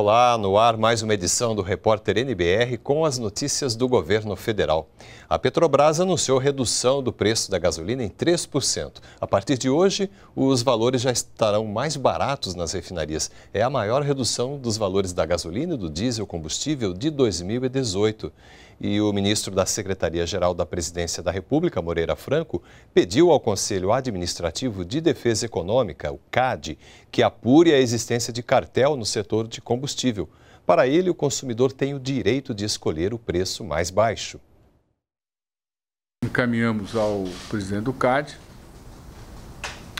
Olá, no ar mais uma edição do Repórter NBR com as notícias do governo federal. A Petrobras anunciou redução do preço da gasolina em 3%. A partir de hoje, os valores já estarão mais baratos nas refinarias. É a maior redução dos valores da gasolina e do diesel combustível de 2018 e o ministro da Secretaria-Geral da Presidência da República, Moreira Franco, pediu ao Conselho Administrativo de Defesa Econômica, o CAD, que apure a existência de cartel no setor de combustível. Para ele, o consumidor tem o direito de escolher o preço mais baixo. Encaminhamos ao presidente do CAD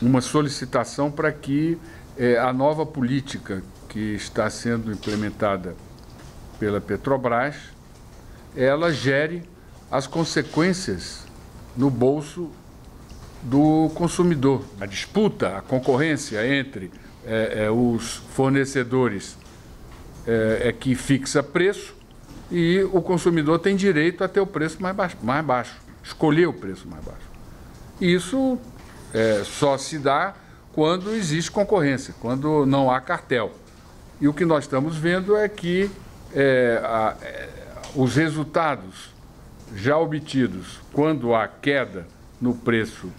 uma solicitação para que eh, a nova política que está sendo implementada pela Petrobras ela gere as consequências no bolso do consumidor. A disputa, a concorrência entre é, é, os fornecedores é, é, que fixa preço e o consumidor tem direito a ter o preço mais baixo, mais baixo escolher o preço mais baixo. isso é, só se dá quando existe concorrência, quando não há cartel. E o que nós estamos vendo é que é, a, é, os resultados já obtidos quando há queda no preço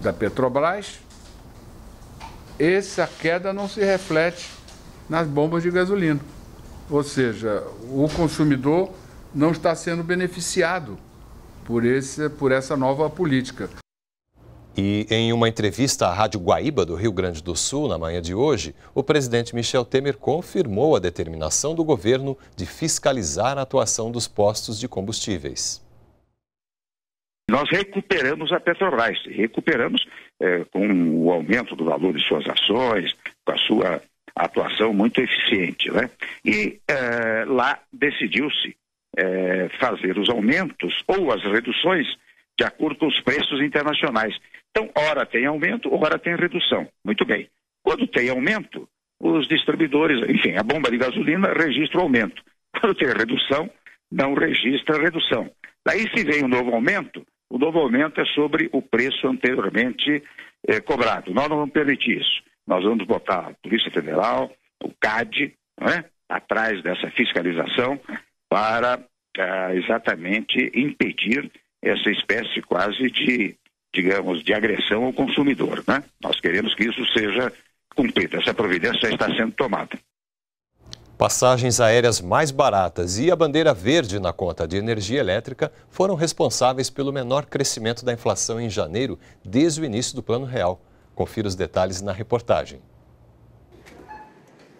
da Petrobras, essa queda não se reflete nas bombas de gasolina. Ou seja, o consumidor não está sendo beneficiado por, esse, por essa nova política. E em uma entrevista à Rádio Guaíba do Rio Grande do Sul, na manhã de hoje, o presidente Michel Temer confirmou a determinação do governo de fiscalizar a atuação dos postos de combustíveis. Nós recuperamos a Petrobras, recuperamos é, com o aumento do valor de suas ações, com a sua atuação muito eficiente. Né? E é, lá decidiu-se é, fazer os aumentos ou as reduções de acordo com os preços internacionais. Então, ora tem aumento, ora tem redução. Muito bem. Quando tem aumento, os distribuidores, enfim, a bomba de gasolina registra o aumento. Quando tem redução, não registra redução. Daí se vem um novo aumento, o novo aumento é sobre o preço anteriormente eh, cobrado. Nós não vamos permitir isso. Nós vamos botar a Polícia Federal, o CAD, é? atrás dessa fiscalização para ah, exatamente impedir essa espécie quase de, digamos, de agressão ao consumidor. Né? Nós queremos que isso seja cumprido. Essa providência já está sendo tomada. Passagens aéreas mais baratas e a bandeira verde na conta de energia elétrica foram responsáveis pelo menor crescimento da inflação em janeiro desde o início do Plano Real. Confira os detalhes na reportagem.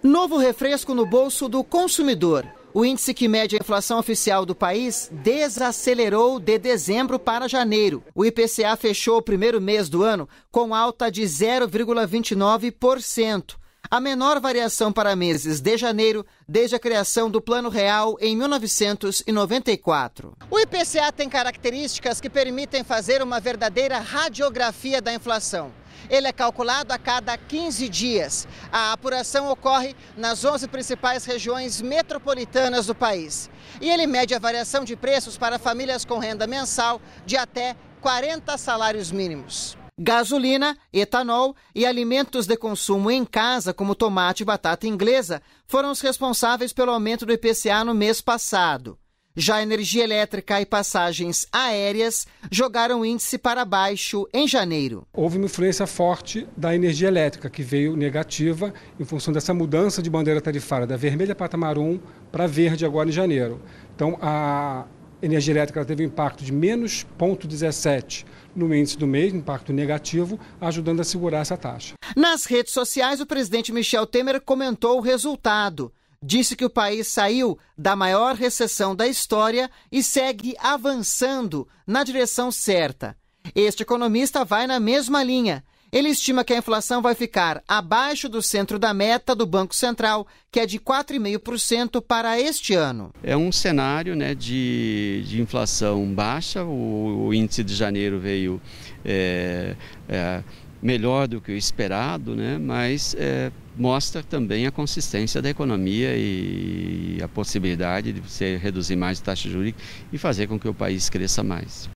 Novo refresco no bolso do consumidor. O índice que mede a inflação oficial do país desacelerou de dezembro para janeiro. O IPCA fechou o primeiro mês do ano com alta de 0,29%, a menor variação para meses de janeiro desde a criação do Plano Real em 1994. O IPCA tem características que permitem fazer uma verdadeira radiografia da inflação. Ele é calculado a cada 15 dias. A apuração ocorre nas 11 principais regiões metropolitanas do país. E ele mede a variação de preços para famílias com renda mensal de até 40 salários mínimos. Gasolina, etanol e alimentos de consumo em casa, como tomate e batata inglesa, foram os responsáveis pelo aumento do IPCA no mês passado. Já energia elétrica e passagens aéreas jogaram o índice para baixo em janeiro. Houve uma influência forte da energia elétrica, que veio negativa em função dessa mudança de bandeira tarifária da vermelha patamar 1 para verde agora em janeiro. Então, a energia elétrica teve um impacto de menos 0,17 no índice do mês, impacto negativo, ajudando a segurar essa taxa. Nas redes sociais, o presidente Michel Temer comentou o resultado disse que o país saiu da maior recessão da história e segue avançando na direção certa. Este economista vai na mesma linha. Ele estima que a inflação vai ficar abaixo do centro da meta do Banco Central, que é de 4,5% para este ano. É um cenário né, de, de inflação baixa, o, o índice de janeiro veio é, é, melhor do que o esperado, né, mas é, mostra também a consistência da economia e a possibilidade de você reduzir mais a taxa de juros e fazer com que o país cresça mais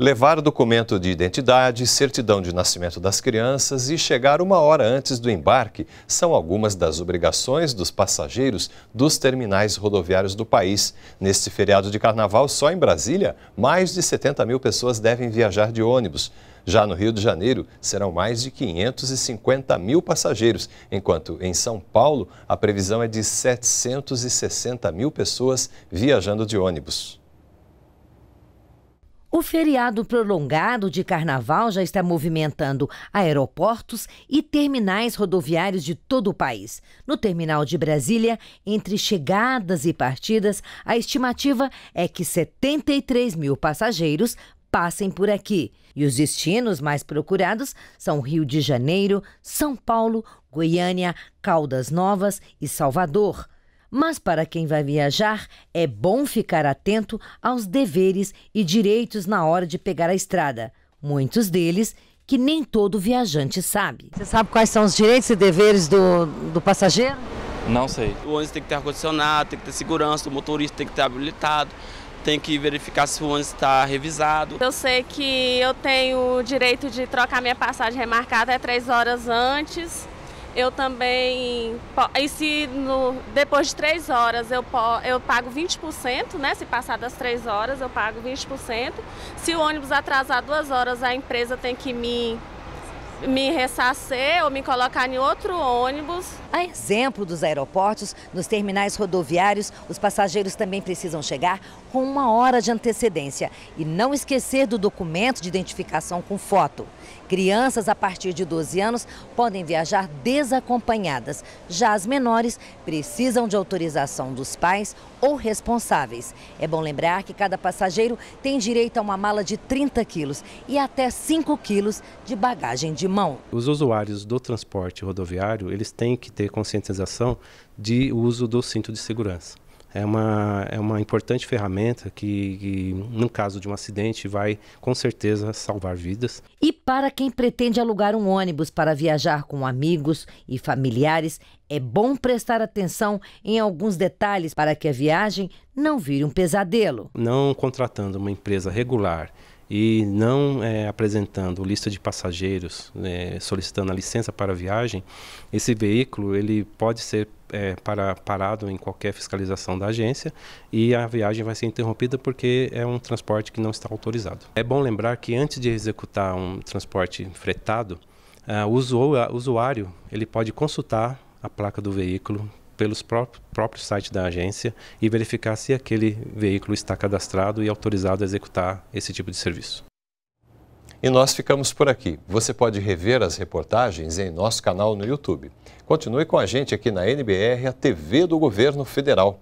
levar documento de identidade, certidão de nascimento das crianças e chegar uma hora antes do embarque são algumas das obrigações dos passageiros dos terminais rodoviários do país. Neste feriado de carnaval, só em Brasília, mais de 70 mil pessoas devem viajar de ônibus. Já no Rio de Janeiro, serão mais de 550 mil passageiros, enquanto em São Paulo, a previsão é de 760 mil pessoas viajando de ônibus. O feriado prolongado de carnaval já está movimentando aeroportos e terminais rodoviários de todo o país. No terminal de Brasília, entre chegadas e partidas, a estimativa é que 73 mil passageiros passem por aqui. E os destinos mais procurados são Rio de Janeiro, São Paulo, Goiânia, Caldas Novas e Salvador. Mas para quem vai viajar, é bom ficar atento aos deveres e direitos na hora de pegar a estrada. Muitos deles que nem todo viajante sabe. Você sabe quais são os direitos e deveres do, do passageiro? Não sei. O ônibus tem que ter ar-condicionado, tem que ter segurança, o motorista tem que ter habilitado, tem que verificar se o ônibus está revisado. Eu sei que eu tenho o direito de trocar minha passagem remarcada é três horas antes eu também. E se no, depois de três horas eu, eu pago 20%, né? Se passar das três horas eu pago 20%. Se o ônibus atrasar duas horas, a empresa tem que me me ressarcer ou me colocar em outro ônibus. A exemplo dos aeroportos, nos terminais rodoviários, os passageiros também precisam chegar com uma hora de antecedência e não esquecer do documento de identificação com foto. Crianças a partir de 12 anos podem viajar desacompanhadas. Já as menores precisam de autorização dos pais ou responsáveis. É bom lembrar que cada passageiro tem direito a uma mala de 30 quilos e até 5 quilos de bagagem de mão. Os usuários do transporte rodoviário, eles têm que ter conscientização de uso do cinto de segurança é uma, é uma importante ferramenta que, que, no caso de um acidente, vai com certeza salvar vidas. E para quem pretende alugar um ônibus para viajar com amigos e familiares, é bom prestar atenção em alguns detalhes para que a viagem não vire um pesadelo. Não contratando uma empresa regular e não é, apresentando lista de passageiros, é, solicitando a licença para a viagem, esse veículo ele pode ser é, para, parado em qualquer fiscalização da agência e a viagem vai ser interrompida porque é um transporte que não está autorizado. É bom lembrar que antes de executar um transporte fretado, uh, o usuário ele pode consultar a placa do veículo, pelos próprios próprio site da agência e verificar se aquele veículo está cadastrado e autorizado a executar esse tipo de serviço. E nós ficamos por aqui. Você pode rever as reportagens em nosso canal no YouTube. Continue com a gente aqui na NBR, a TV do Governo Federal.